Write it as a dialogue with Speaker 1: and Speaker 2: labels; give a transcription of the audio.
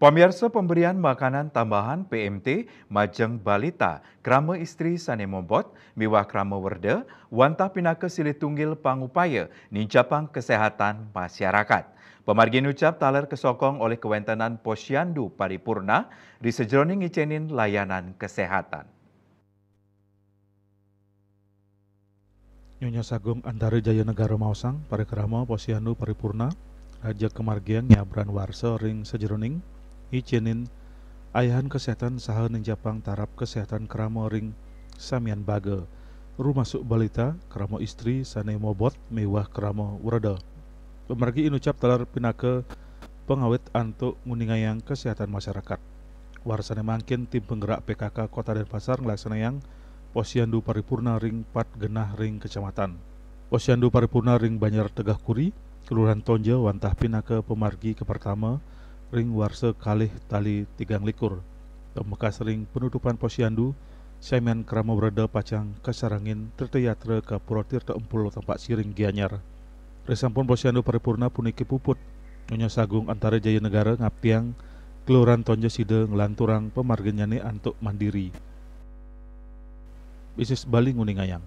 Speaker 1: Pemirsa pemberian makanan tambahan PMT Majeng Balita, Krama Istri Sanemombot, Miwah Krama Werde, wanta Pinaka Silitunggil Pangupaya, Ninjapang Kesehatan Masyarakat. Pemargin ucap taler kesokong oleh kewentanan posyandu paripurna, di sejroning icenin layanan kesehatan.
Speaker 2: Nyonya Sagung Antara Jaya Negara Mausang, para posyandu paripurna, Raja Kemargian nyabran warsa ring sejroning izinin ayahan kesehatan sahur ning Japang tarap kesehatan keramo ring samian bagel suk balita keramo istri sane mobot mewah keramo wredo. pemergi inucap telar pinake pengawet antuk nguningayang kesehatan masyarakat warsane mangkin tim penggerak PKK Kota Denpasar yang posyandu paripurna ring 4 genah ring kecamatan posyandu paripurna ring Banjar Tegah Kuri Kelurahan Tonjo wantah pinake pemargi ke pertama ring warse kalih tali tigang likur tembekas ring penutupan posyandu Semen kramo berada pacang kasarangin terteyatra ke tirta empul tempat siring gianyar. Resampun posyandu paripurna puniki puput Nyonya Sagung antara Jaya Negara ngaptiang Kelurahan Tonja Sida ngelanturang pemarginyane antuk mandiri. Bisnis baling nguning ayang.